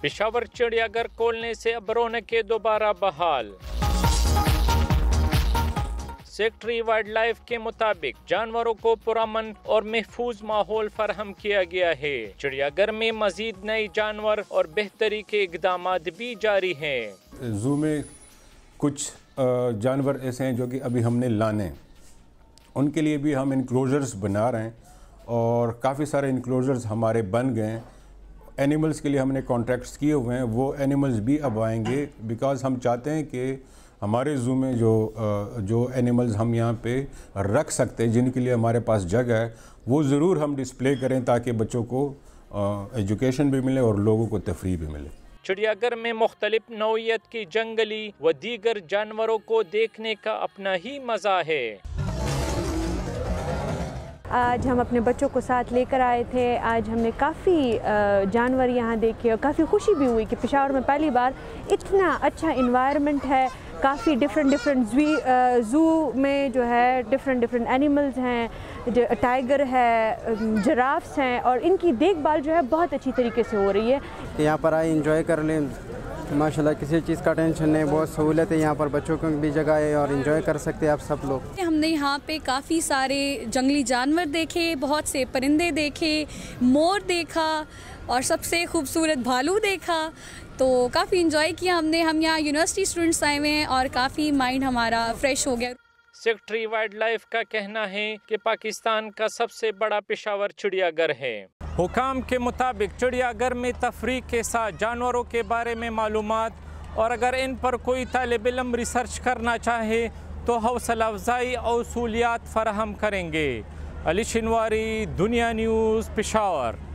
पिशावर चिड़ियाघर खोलने से अब के दोबारा बहाल सेक्ट्री वाइल्ड लाइफ के मुताबिक जानवरों को पुरामन और महफूज माहौल फरहम किया गया है चिड़ियाघर में मजीद नए जानवर और बेहतरी के इकदाम भी जारी हैं जू में कुछ जानवर ऐसे हैं जो कि अभी हमने लाने उनके लिए भी हम इनक्लोजर्स बना रहे हैं और काफ़ी सारे इनक्लोजर्स हमारे बन गए हैं एनिमल्स के लिए हमने कॉन्ट्रैक्ट्स किए हुए हैं वो एनिमल्स भी अब आएंगे बिकॉज हम चाहते हैं कि हमारे जू में जो जो एनिमल्स हम यहाँ पे रख सकते हैं जिनके लिए हमारे पास जगह है वो ज़रूर हम डिस्प्ले करें ताकि बच्चों को एजुकेशन भी मिले और लोगों को तफरी भी मिले चिड़ियाघर में मुख्तलिफ नौत की जंगली व दीगर जानवरों को देखने का अपना ही मज़ा है आज हम अपने बच्चों को साथ लेकर आए थे आज हमने काफ़ी जानवर यहाँ देखे और काफ़ी खुशी भी हुई कि पिशावर में पहली बार इतना अच्छा इन्वायरमेंट है काफ़ी डिफरेंट डिफरेंट ज़ू में जो है डिफरेंट डिफरेंट एनिमल्स हैं टाइगर है जराफ्स हैं और इनकी देखभाल जो है बहुत अच्छी तरीके से हो रही है यहाँ पर आए इंजॉय कर लें तो माशाल्लाह किसी चीज़ का टेंशन नहीं बहुत सहूलत है यहाँ पर बच्चों को भी जगह है और इन्जॉय कर सकते हैं आप सब लोग हमने यहाँ पे काफ़ी सारे जंगली जानवर देखे बहुत से परिंदे देखे मोर देखा और सबसे खूबसूरत भालू देखा तो काफ़ी इन्जॉय किया हमने हम यहाँ यूनिवर्सिटी स्टूडेंट्स आए हुए हैं और काफ़ी माइंड हमारा फ्रेश हो गया सेक्ट्री वाइल्ड लाइफ का कहना है कि पाकिस्तान का सबसे बड़ा पेशावर चिड़ियाघर है हुकाम के मुताबिक चिड़ियाघर में तफरी के साथ जानवरों के बारे में मालूम और अगर इन पर कोई तालब इलम रिसर्च करना चाहे तो हौसला अफजाई और सहूलियात फराहम करेंगे अली शिनवारी दुनिया न्यूज़ पिशावर